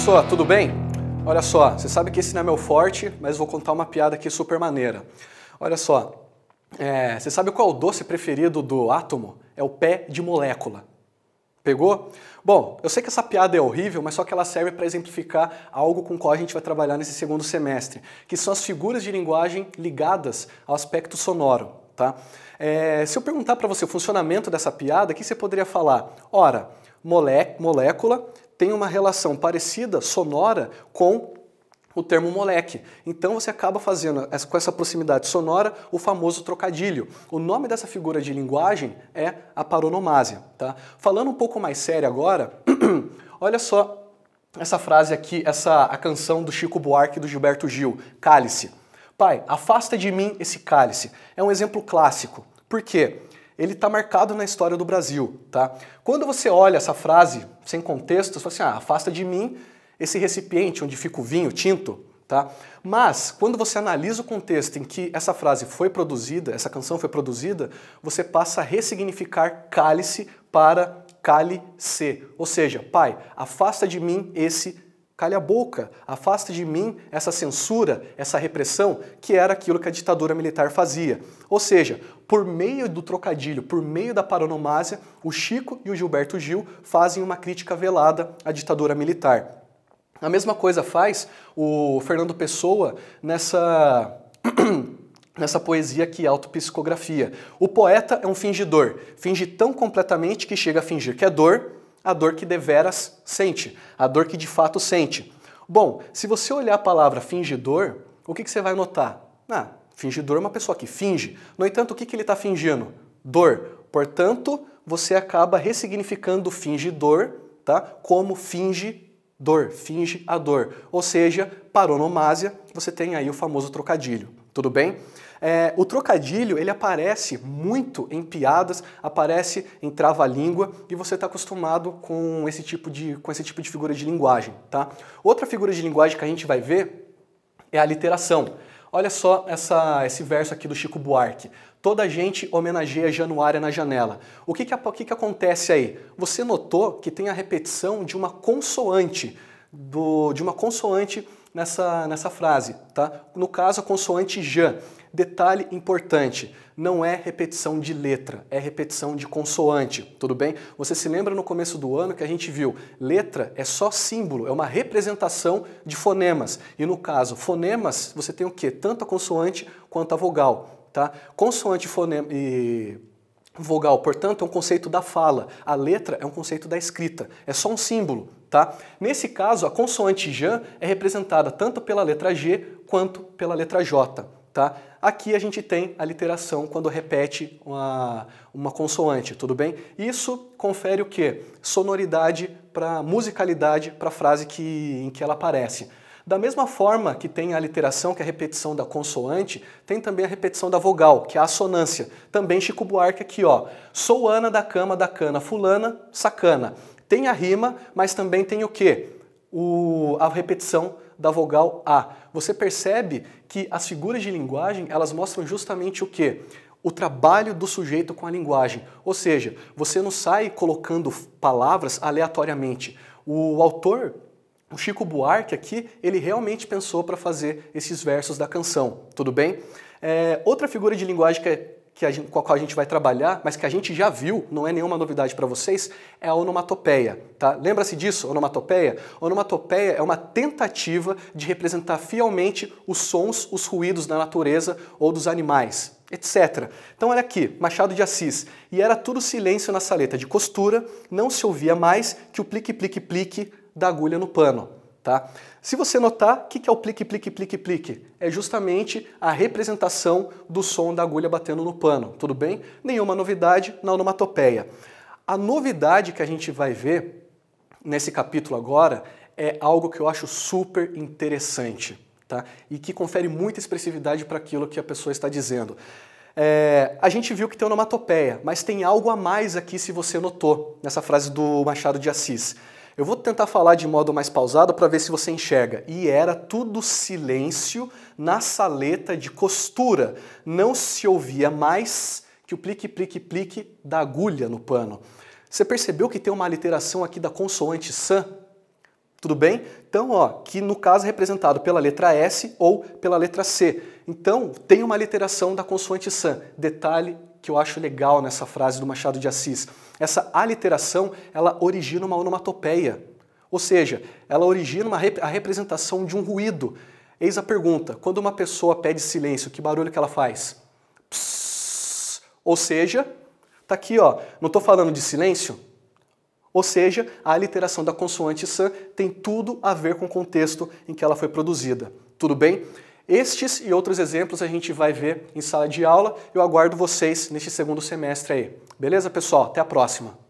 pessoa, tudo bem? Olha só, você sabe que esse não é meu forte, mas vou contar uma piada aqui super maneira. Olha só, é, você sabe qual é o doce preferido do átomo? É o pé de molécula. Pegou? Bom, eu sei que essa piada é horrível, mas só que ela serve para exemplificar algo com o qual a gente vai trabalhar nesse segundo semestre, que são as figuras de linguagem ligadas ao aspecto sonoro. Tá? É, se eu perguntar para você o funcionamento dessa piada, o que você poderia falar? Ora, molé, molécula tem uma relação parecida, sonora, com o termo moleque. Então você acaba fazendo com essa proximidade sonora o famoso trocadilho. O nome dessa figura de linguagem é a paronomásia. Tá? Falando um pouco mais sério agora, olha só essa frase aqui, essa a canção do Chico Buarque e do Gilberto Gil, Cálice. Pai, afasta de mim esse cálice. É um exemplo clássico. Por quê? ele está marcado na história do Brasil, tá? Quando você olha essa frase sem contexto, você fala assim, ah, afasta de mim esse recipiente onde fica o vinho tinto, tá? Mas quando você analisa o contexto em que essa frase foi produzida, essa canção foi produzida, você passa a ressignificar cálice para cálice, ou seja, pai, afasta de mim esse Calha a boca, afaste de mim essa censura, essa repressão, que era aquilo que a ditadura militar fazia. Ou seja, por meio do trocadilho, por meio da paronomásia, o Chico e o Gilberto Gil fazem uma crítica velada à ditadura militar. A mesma coisa faz o Fernando Pessoa nessa nessa poesia que é autopsicografia. O poeta é um fingidor, finge tão completamente que chega a fingir que é dor, a dor que deveras sente, a dor que de fato sente. Bom, se você olhar a palavra fingidor, o que, que você vai notar? Ah, fingidor é uma pessoa que finge. No entanto, o que, que ele está fingindo? Dor. Portanto, você acaba ressignificando fingidor tá? como finge dor, finge a dor. Ou seja, paronomásia, você tem aí o famoso trocadilho. Tudo bem? É, o trocadilho ele aparece muito em piadas, aparece em trava-língua e você está acostumado com esse, tipo de, com esse tipo de figura de linguagem, tá? Outra figura de linguagem que a gente vai ver é a literação. Olha só essa, esse verso aqui do Chico Buarque. Toda a gente homenageia Januária na janela. O que que, o que, que acontece aí? Você notou que tem a repetição de uma consoante, do, de uma consoante nessa, nessa frase, tá? No caso, a consoante J. Detalhe importante, não é repetição de letra, é repetição de consoante, tudo bem? Você se lembra no começo do ano que a gente viu, letra é só símbolo, é uma representação de fonemas. E no caso, fonemas, você tem o quê? Tanto a consoante quanto a vogal, tá? Consoante fonema e vogal, portanto, é um conceito da fala. A letra é um conceito da escrita, é só um símbolo, tá? Nesse caso, a consoante J é representada tanto pela letra G quanto pela letra J, tá? Aqui a gente tem a literação quando repete uma, uma consoante, tudo bem? Isso confere o que? Sonoridade para musicalidade para a frase que, em que ela aparece. Da mesma forma que tem a literação, que é a repetição da consoante, tem também a repetição da vogal, que é a assonância. Também Chico Buarque aqui, ó. Sou Ana da cama da cana, fulana, sacana. Tem a rima, mas também tem o quê? O, a repetição da vogal A. Você percebe que as figuras de linguagem, elas mostram justamente o quê? o trabalho do sujeito com a linguagem. Ou seja, você não sai colocando palavras aleatoriamente. O autor, o Chico Buarque aqui, ele realmente pensou para fazer esses versos da canção, tudo bem? É, outra figura de linguagem que é que gente, com a qual a gente vai trabalhar, mas que a gente já viu, não é nenhuma novidade para vocês, é a onomatopeia. Tá? Lembra-se disso, onomatopeia? Onomatopeia é uma tentativa de representar fielmente os sons, os ruídos da natureza ou dos animais, etc. Então olha aqui, Machado de Assis. E era tudo silêncio na saleta de costura, não se ouvia mais que o plique-plique-plique da agulha no pano. Tá? Se você notar, o que, é o plique, plique, plique, plique? É justamente a representação do som da agulha batendo no pano, tudo bem? Nenhuma novidade na onomatopeia. A novidade que a gente vai ver nesse capítulo agora é algo que eu acho super interessante, tá? E que confere muita expressividade para aquilo que a pessoa está dizendo. É, a gente viu que tem onomatopeia, mas tem algo a mais aqui se você notou nessa frase do Machado de Assis eu vou tentar falar de modo mais pausado para ver se você enxerga. E era tudo silêncio na saleta de costura. Não se ouvia mais que o plique, plique, plique da agulha no pano. Você percebeu que tem uma aliteração aqui da consoante san? Tudo bem? Então, ó, que no caso é representado pela letra S ou pela letra C. Então, tem uma literação da consoante san. Detalhe que eu acho legal nessa frase do Machado de Assis. Essa aliteração, ela origina uma onomatopeia, ou seja, ela origina uma rep a representação de um ruído. Eis a pergunta: quando uma pessoa pede silêncio, que barulho que ela faz? Psss. Ou seja, tá aqui, ó. Não estou falando de silêncio. Ou seja, a aliteração da consoante san tem tudo a ver com o contexto em que ela foi produzida. Tudo bem? Estes e outros exemplos a gente vai ver em sala de aula. Eu aguardo vocês neste segundo semestre aí. Beleza, pessoal? Até a próxima!